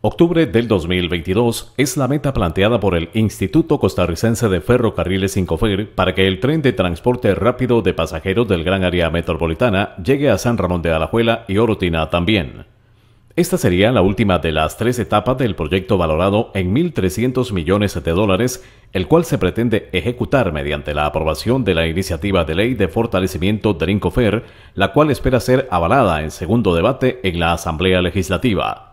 Octubre del 2022 es la meta planteada por el Instituto Costarricense de Ferrocarriles Incofer para que el tren de transporte rápido de pasajeros del gran área metropolitana llegue a San Ramón de Alajuela y Orotina también. Esta sería la última de las tres etapas del proyecto valorado en 1.300 millones de dólares, el cual se pretende ejecutar mediante la aprobación de la iniciativa de ley de fortalecimiento del Incofer, la cual espera ser avalada en segundo debate en la Asamblea Legislativa.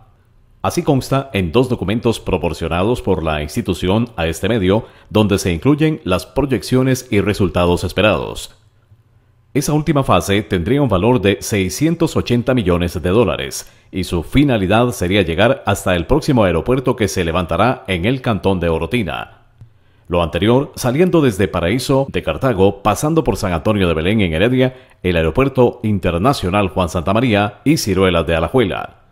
Así consta en dos documentos proporcionados por la institución a este medio, donde se incluyen las proyecciones y resultados esperados. Esa última fase tendría un valor de 680 millones de dólares y su finalidad sería llegar hasta el próximo aeropuerto que se levantará en el cantón de Orotina. Lo anterior, saliendo desde Paraíso de Cartago, pasando por San Antonio de Belén en Heredia, el Aeropuerto Internacional Juan Santa María y Ciruela de Alajuela.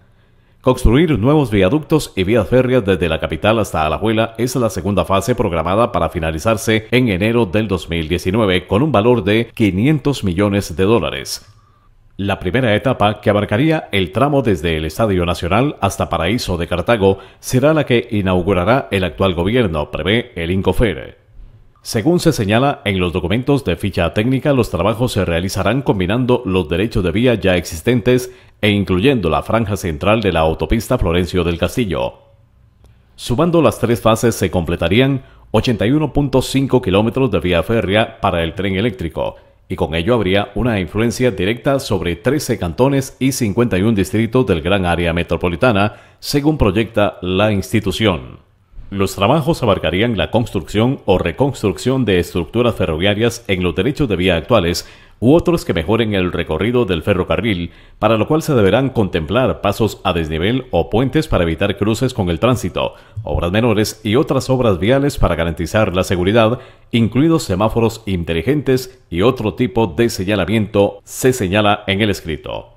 Construir nuevos viaductos y vías férreas desde la capital hasta Alajuela es la segunda fase programada para finalizarse en enero del 2019 con un valor de 500 millones de dólares. La primera etapa, que abarcaría el tramo desde el Estadio Nacional hasta Paraíso de Cartago, será la que inaugurará el actual gobierno, prevé el INCOFER. Según se señala en los documentos de ficha técnica, los trabajos se realizarán combinando los derechos de vía ya existentes e incluyendo la franja central de la autopista Florencio del Castillo. Sumando las tres fases se completarían 81.5 kilómetros de vía férrea para el tren eléctrico, y con ello habría una influencia directa sobre 13 cantones y 51 distritos del gran área metropolitana, según proyecta la institución. Los trabajos abarcarían la construcción o reconstrucción de estructuras ferroviarias en los derechos de vía actuales u otros que mejoren el recorrido del ferrocarril, para lo cual se deberán contemplar pasos a desnivel o puentes para evitar cruces con el tránsito, obras menores y otras obras viales para garantizar la seguridad, incluidos semáforos inteligentes y otro tipo de señalamiento, se señala en el escrito.